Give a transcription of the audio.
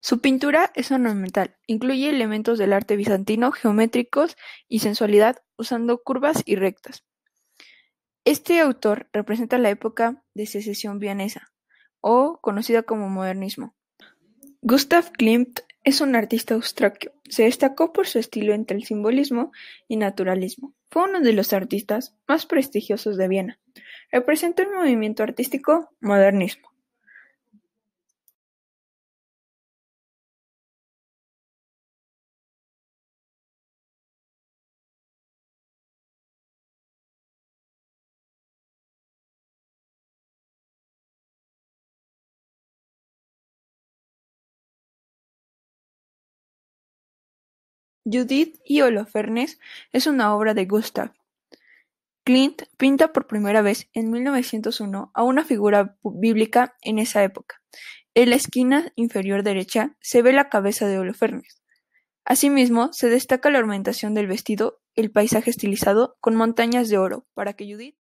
Su pintura es ornamental, incluye elementos del arte bizantino geométricos y sensualidad usando curvas y rectas. Este autor representa la época de secesión vienesa, o conocida como modernismo. Gustav Klimt es un artista austriaco. Se destacó por su estilo entre el simbolismo y naturalismo. Fue uno de los artistas más prestigiosos de Viena. Representó el movimiento artístico modernismo. Judith y Holofernes es una obra de Gustav. Clint pinta por primera vez en 1901 a una figura bíblica en esa época. En la esquina inferior derecha se ve la cabeza de Holofernes. Asimismo, se destaca la ornamentación del vestido, el paisaje estilizado con montañas de oro, para que Judith